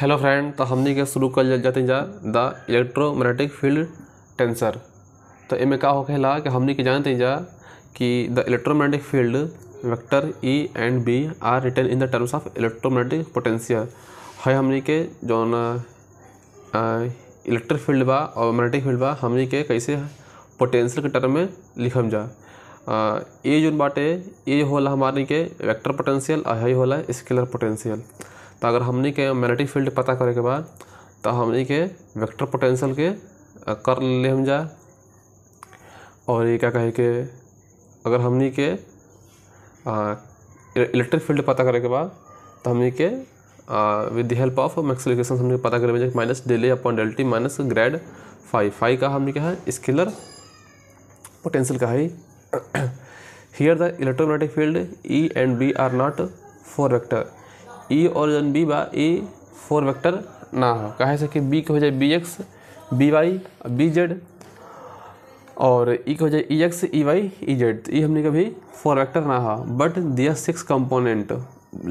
hello friend तो हमने के शुरू कर जाते जा द इलेक्ट्रोमैग्नेटिक फील्ड टेंसर तो इमे का हो कहला कि हमने के जानते जा कि the electromagnetic field vector E and B are written in the terms of electromagnetic potential है हमने के जो इलेक्ट्रिक फील्ड बा और मैग्नेटिक फील्ड बा हमने के कैसे पोटेंशियल के टर्म में लिखम जा ये जो बाटे ये होला हमारे के वेक्टर पोटेंशियल और है होला स्केलर पोटेंशियल तो अगर हमने के मैग्नेटिक फील्ड पता करे के बाद तो हमने के वेक्टर पोटेंशियल के कर ले हम जा और ये क्या कहे के अगर हमने के इलेक्ट्रिक फील्ड पता करे के बाद तो हमने के विद द हेल्प ऑफ मैक्सिलेशन हमने पता करे minus del A upon del t minus grad five five का हमने क्या है स्केलर पोटेंशियल का है here the electromagnetic field E and B are not four vector E और जन बी बा ई फोर वेक्टर ना हो कहे से कि बी के हो जाए B x B y B z और ई के हो जाए E x E y E z तो ई हमने कभी फोर वेक्टर ना हो बट दिया सिक्स कंपोनेंट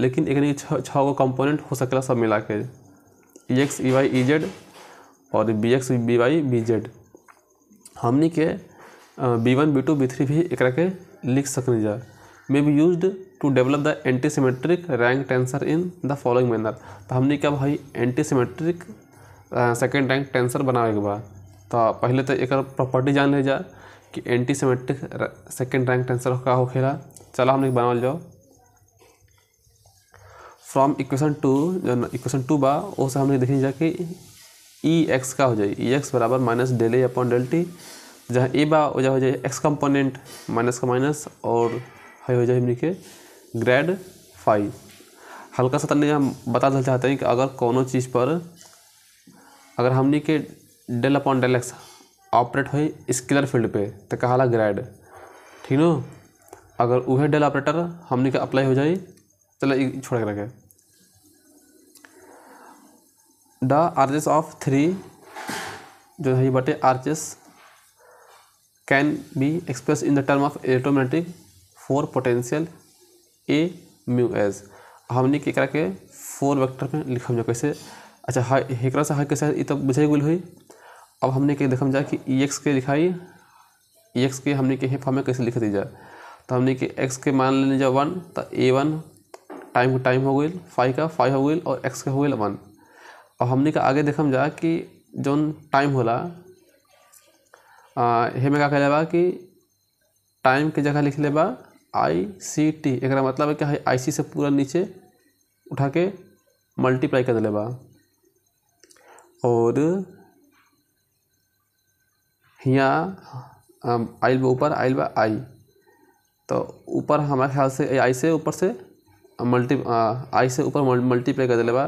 लेकिन एक छः गो कंपोनेंट हो सकेला सब मिला के E x E y E z और B x B y B z हमने के B one B two B three भी एक के लिख सकने जा may be used to develop the antisymmetric rank tensor in the following manner तो हमने क्या भाई antisymmetric second rank tensor बनावे के बाद तो पहले तो एक प्रॉपर्टी जान ले जा कि antisymmetric second rank tensor का खेला चला हमने बना जाओ फ्रॉम इक्वेशन टू जो इक्वेशन टू बा वो से हमने देखने जा कि ई e एक्स का हो जाए ई e एक्स बराबर minus del A upon del t जहाँ ए बा वजह हो जाए एक्स कंपोनेंट माइनस का माइनस और है हो जाए हमने के ग्रेड फाइव हल्का सा तने हम बता देना चाहते हैं कि अगर कोनो चीज़ पर अगर हमने के del upon del x operate हो स्केलर फील्ड पे तो कहाला ग्रेड ठीक नो अगर वह डेल ऑपरेटर हमने के अप्लाई हो जाए चलो तो छोड़ के रखें द आर्चेस ऑफ थ्री जो है बटे आर्चेस can be express in the term of electromagnetic four potential A mu एस हमने केकरा के फोर वेक्टर में लिखम जा कैसे अच्छा हा एकरा से हा कैसे ये तो बुझे गुल हुई अब हमने के देखम जा कि ई एक्स के लिखाई ई एक्स के हमने के फॉर्म में कैसे लिख दी जाए तो हमने के एक्स के मान लेने जा वन तो ए वन टाइम टाइम हो गई फाइव का फाइव हो गई और एक्स का हो गई वन और हमने का आगे देखम जा कि जौन टाइम होला हे में का कह कि टाइम के जगह लिख ले बा आई सी टी एक मतलब है क्या है आई सी से पूरा नीचे उठा के मल्टीप्लाई कर दे बा और यहाँ आइल बा ऊपर आइल बा आई तो ऊपर हमारे ख्याल से आई से ऊपर से मल्टी आई से ऊपर मल्टीप्लाई कर दे बा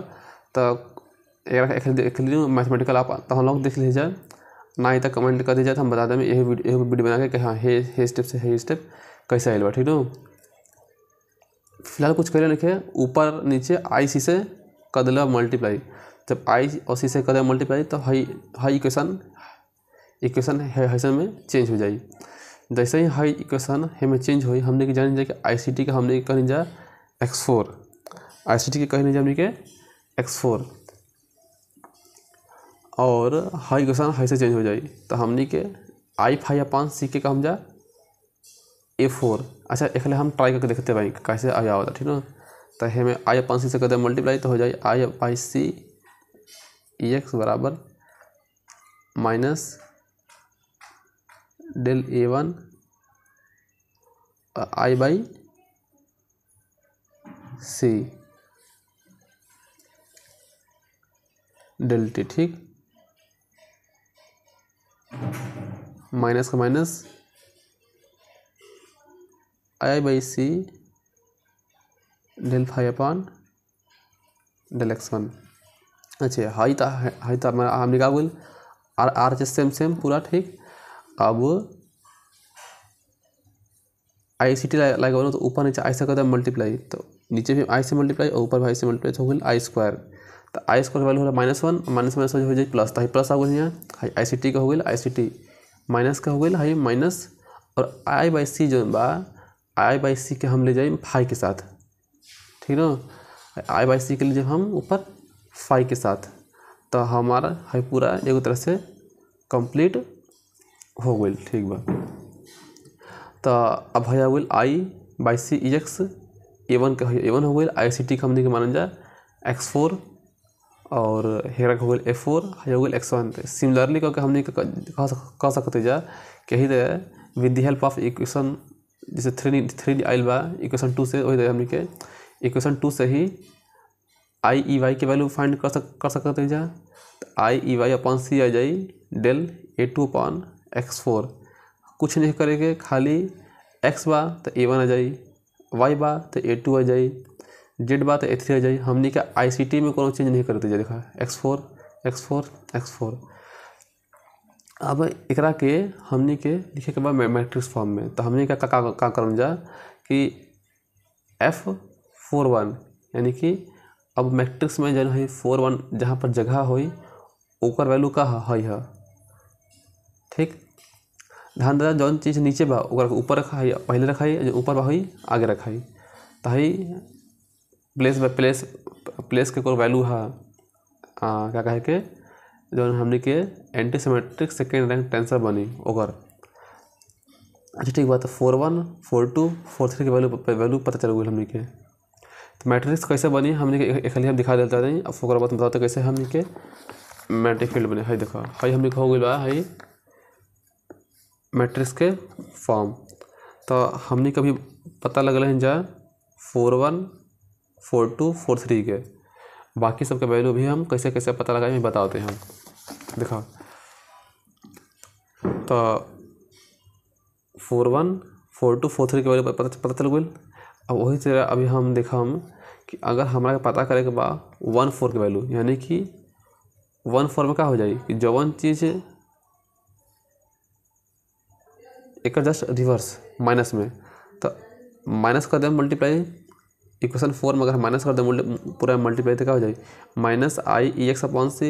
तो एक देख लीजिए मैथमेटिकल आप तो हम लोग देख लीजिए ना ही तक तो कमेंट कर दीजिए तो हम बता दें यही वीडियो वीडियो बना के हाँ हे हे स्टेप से हे स्टेप कैसे आएल बा ठीक न फिलहाल कुछ करे लिखे ऊपर नीचे आई सी से दिल मल्टीप्लाई जब आई और सी से कदला मल्टीप्लाई तो हाई हई इक्वेशन इक्वेशन हैसन में चेंज हो जाए जैसे ही हाई इक्वेशन हे में चेंज हो हमने के जान जाए कि आई सी टी का हमने कह जा x four I C T के कह जा हमने के एक्स फोर और हाई इक्वेशन हाई से चेंज हो जाए तो हमने के आई फाइव या पाँच सी के का जाए जा ए फोर अच्छा एखे हम ट्राई करके देखते भाई कैसे आया होता ठीक ना तो हे में आई अपन सी से करते मल्टीप्लाई तो हो जाए आई बाई सी एक्स बराबर minus del A one I by C del t ठीक माइनस का minus I by C del five upon del x one अच्छा हाई था हाई था हम निकाल आर आर एच सेम सेम पूरा ठीक अब आई सी टी लगा ना तो ऊपर नीचे आई से करता मल्टीप्लाई तो नीचे भी आई से मल्टीप्लाई और ऊपर भी आई से मल्टीप्लाई तो हो गई आई स्क्वायर तो आई स्क्वायर वैल्यू हो रहा माइनस वन माइनस माइनस हो जाए प्लस तो प्लस आ गए यहाँ हाई आई सी टी का हो गई आई सी टी माइनस का हो गई हाई माइनस और आई बाई सी जो बा आई बाई सी के हम ले जाए फाइव के साथ ठीक ना आई बाई सी के लिए जब हम ऊपर फाइव के साथ तो हमारा है पूरा एगो तरह से कंप्लीट हो गई ठीक बा तो अब है I by C E x A one का ए वन हो गई आई सी टी का हमने के मान जाए एक्स फोर और हेरा हो गई ए फोर हाई हो गई एक्स वन सिमिलरली कह हमने कह सकते जा कि with the help of equation जैसे थ्री थ्री आइल बा इक्वेशन टू से वही हमने के इक्वेशन टू से ही आई ई वाई के वैल्यू फाइंड कर सक कर सकते हैं जहाँ तो आई ई वाई अपन सी आ जाई डेल ए टू अपन एक्स फोर कुछ नहीं करेंगे खाली एक्स बा तो ए वन आ जाई वाई बा तो ए टू आ जाई जेड बा तो ए थ्री आ जाई हमने क्या आई सी टी में कोई चेंज नहीं करते देखा x four x four x four अब एकरा के हमने के लिखे के बाद मैट्रिक्स फॉर्म में तो हमने का का, का, जा कि एफ फोर वन यानी कि अब मैट्रिक्स में जन है फोर वन जहाँ पर जगह हो ओकर वैल्यू का है ठीक ध्यान दे जौन चीज़ नीचे बा ऊपर ऊपर रखा है पहले रखा है जो ऊपर बा आगे रखा है तो हई प्लेस बाय प्लेस प्लेस के कोई वैल्यू है क्या कहे के जो हमने के antisymmetric second rank tensor बनी ओकर अच्छा ठीक बात है four one four two four three के वैल्यू वैल्यू पता चल गई हमने के तो मैट्रिक्स कैसे बनी हमने के एक हम दिखा देते हैं अब फोकर बात बताते तो कैसे हमने के मैट्रिक फील्ड बने हाई देखा हाई हमने हो गई बाई हाई मैट्रिक्स के फॉर्म तो हमने कभी पता लगल हैं जा four one four two four three के बाकी सब का वैल्यू भी हम कैसे कैसे पता लगाएंगे बताते हैं हम दिखाओ तो four one four two four three के वैल्यू पता पता चल गई अब वही तरह अभी हम देखा हम कि अगर हमारा पता करे के बा वन फोर के वैल्यू यानी कि वन फोर में क्या हो जाए कि जवन चीज़ एक जस्ट रिवर्स माइनस में तो माइनस कर दे मल्टीप्लाई इक्वेशन फोर में अगर हम माइनस कर दें मूल्य पूरा मल्टीप्लाई तो क्या हो जाएगी minus I E x upon C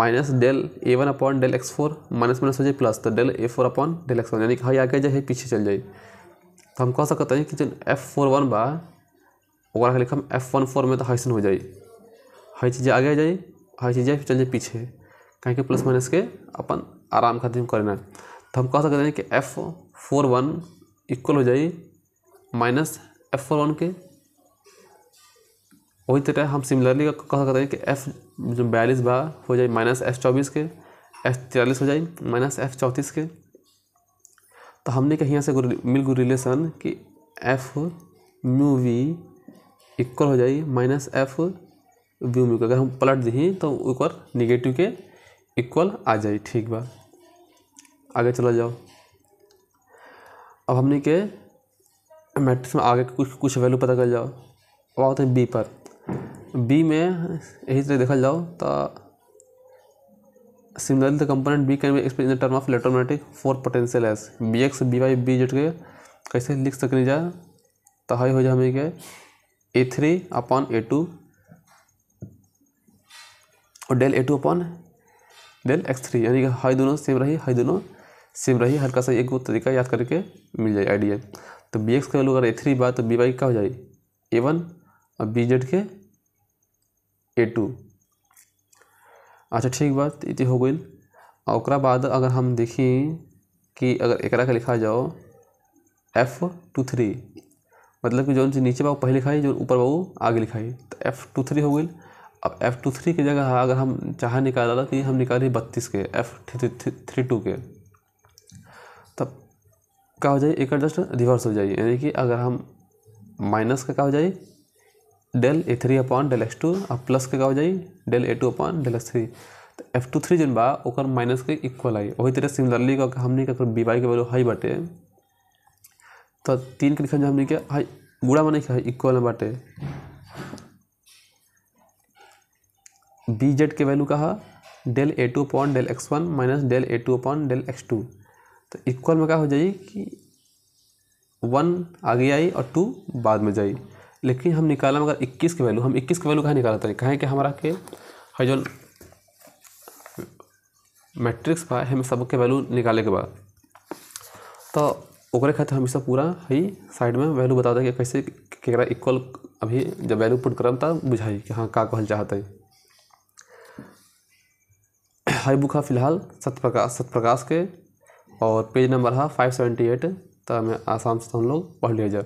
minus del A one upon del x four minus minus हो जाए प्लस तो del A four upon del x one यानी कि हाई आगे जाए पीछे चल जाए तो हम कह सकते हैं कि जो एफ फोर वन बा लिखा हम एफ वन फोर में तो हाइसन हो जाए हर चीज़ें आगे जाए हर चीज़ें चल जाए पीछे कहीं प्लस माइनस के अपन आराम खातिर करना तो हम कह सकते हैं कि एफ फोर वन इक्वल हो जाए माइनस एफ फोर वन के वही तरह तो हम सिमिलरली कह सकते हैं कि एफ जो बयालीस बा हो जाए माइनस एफ चौबीस के एफ तिरालीस हो जाए माइनस एफ चौंतीस के तो हमने कहीं यहाँ से मिल गो रिलेशन कि एफ म्यू वी इक्वल हो जाए माइनस एफ व्यू म्यू के अगर हम पलट दी तो ऊपर निगेटिव के इक्वल आ जाए ठीक बा आगे चला जाओ अब हमने के मैट्रिक्स में आगे कुछ कुछ वैल्यू पता कर जाओ अब आते तो हैं बी पर बी में यही तरह देखा जाओ तो similarly the component B can be express in the term of letter four potential एस B x B y B z के कैसे लिख सकनी जाए तो हाई हो जाए हमें क्या A three upon A two और डेल ए two upon del x three यानी कि हाई दोनों सेम रही हाई दोनों सेम रही हल्का सा एक तरीका याद करके मिल जाए आइडिया तो बी एक्स का वैल्यू अगर ए थ्री बा तो बी वाई का हो जाए ए वन और बी जेड के ए टू अच्छा ठीक बात ये हो गई और बाद अगर हम देखी कि अगर एकरा का लिखा जाओ एफ टू थ्री मतलब कि जो नीचे बाबू पहले लिखाई जो ऊपर बाबू वो आगे लिखाई तो एफ टू थ्री हो गई अब एफ टू थ्री की जगह अगर हम चाह निकाला कि हम निकाली बत्तीस के एफ थ्री थ्री टू के क्या हो जाए एकड़ जस्ट रिवर्स हो जाए यानी कि अगर हम माइनस का क्या हो जाए डेल ए three upon del x two और प्लस का क्या हो जाए डेल ए two upon del x three तो एफ टू थ्री जन बा ओकर माइनस के इक्वल आई वही तरह सिमिलरली हमने अगर बी वाई के वैल्यू हाई बटे तो तीन के लिखा जो हमने के हाई गुड़ा माने क्या इक्वल बटे बी जेड के वैल्यू कहा डेल ए two upon del x one minus del ए two upon del x two तो इक्वल में क्या हो जाइए कि वन आगे आई और टू बाद में जाई लेकिन हम निकाला मगर इक्कीस की वैल्यू हम इक्कीस की वैल्यू कहाँ निकाला था कहें कि हमारा के हाइजोन मैट्रिक्स पा हम सब के वैल्यू निकाले के बाद तो ओकरे हम हमेशा पूरा ही साइड में वैल्यू बता दें कि कैसे केकरा इक्वल अभी जब वैल्यू पुट करम तब बुझाई कि हाँ का कहल चाहते हाई बुक फिलहाल सत्यप्रकाश सत्यप्रकाश के और पेज नंबर है फाइव सेवेंटी एट तो हमें आसाम से तो हम लोग पढ़ लिया जाए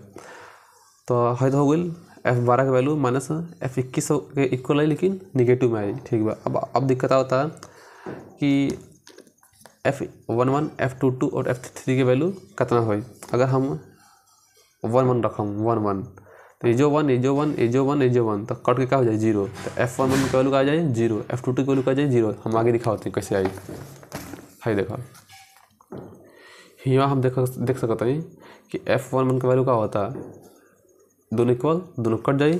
तो हद तो हो गई एफ बारह के वैल्यू माइनस एफ इक्कीस के इक्वल आई लेकिन निगेटिव में आई ठीक है अब अब दिक्कत होता है कि F one one F two two और एफ थ्री के वैल्यू कितना हो अगर हम वन वन रखम वन वन तो जो वन जो वन जो वन जो वन तो कट के क्या हो जाए जीरो तो एफ वन वन का वैल्यू का आ जाए जीरो एफ टू टू का वैल्यू का आ जाए जीरो हम आगे दिखाते हैं कैसे आई हाई देखा यहाँ हम देख देख सकते हैं कि एफ वन वन के वैल्यू का होता दोनों इक्वल दोनों कट जाए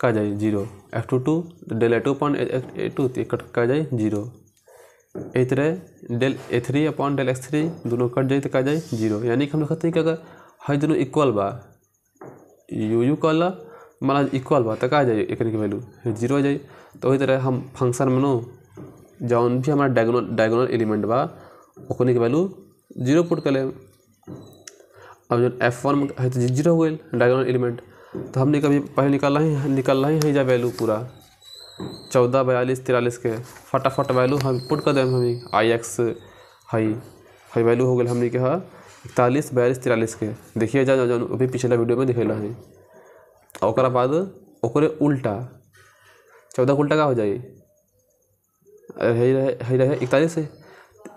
का जाए zero F two two del A two point a two cut का जाए जीरो ए तरह डेल ए three upon del x three दोनों कट जाई तो का जाए जीरो यानी कि हम देखते हैं कि अगर हर दोनों इक्वल बा यू यू कल माना इक्वल बा तो का जाए एक के वैल्यू जीरो आ जाई तो वही तरह हम फंक्शन में नो जौन भी हमारा डायगोनल डायगोनल एलिमेंट बा ओकनी के वैल्यू जीरो पुट कर लें अब जो एफ वन है तो जीरो हो गए डायगोनल एलिमेंट तो हमने कभी पहले निकाला ही निकालना ही है जा वैल्यू पूरा चौदह बयालीस तिरालीस के फटाफट वैल्यू हम पुट कर देव हमें I X high high value हो गए हमने कहा इकतालीस बयालीस तिरालीस के देखिए जा जो अभी पिछला वीडियो में दिखेला है और बाद उल्टा चौदह उल्टा का हो जाए रहे रहे इकतालीस है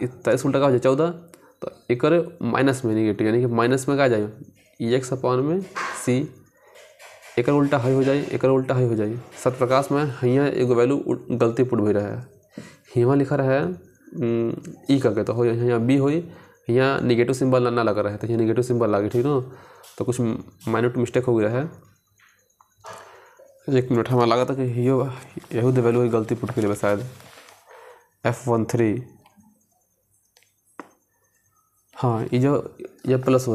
इकतालीस उल्टा का हो जाए चौदह तो एक और माइनस में निगेटिव यानी कि माइनस में क्या जाए ई एक्स अपॉन में सी एक उल्टा हाई हो जाए एक उल्टा हाई हो जाए सत प्रकाश में हियाँ एगो वैल्यू गलती पुट भी रहा है हियाँ लिखा रहा है ई e करके तो हो यहाँ बी हुई यहाँ निगेटिव सिंबल ना लग रहा है तो यहाँ निगेटिव सिंबल लगे ठीक ना तो कुछ माइनट मिस्टेक हो गया है एक मिनट हमारा लगा था कि यो यही वैल्यू गलती पुट के लिए शायद एफ वन थ्री हाँ इज या प्लस हो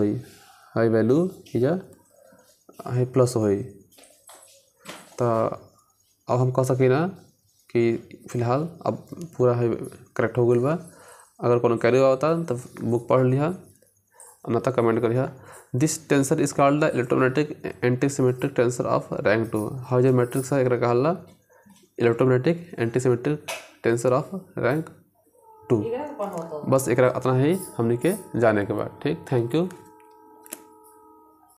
high value is high plus हो तो अब हम कह सकें ना कि फिलहाल अब पूरा है करेक्ट हो गए बा अगर कोनो कैरी होता तब बुक पढ़ लिया ना तो कमेंट कर लिया this tensor is called the इलेक्ट्रोमैटिक antisymmetric tensor of rank two how जो मैट्रिक्स है एक कहला इलेक्ट्रोमैटिक antisymmetric tensor of rank two बस एक इतना ही हमने के जाने के बाद ठीक थैंक यू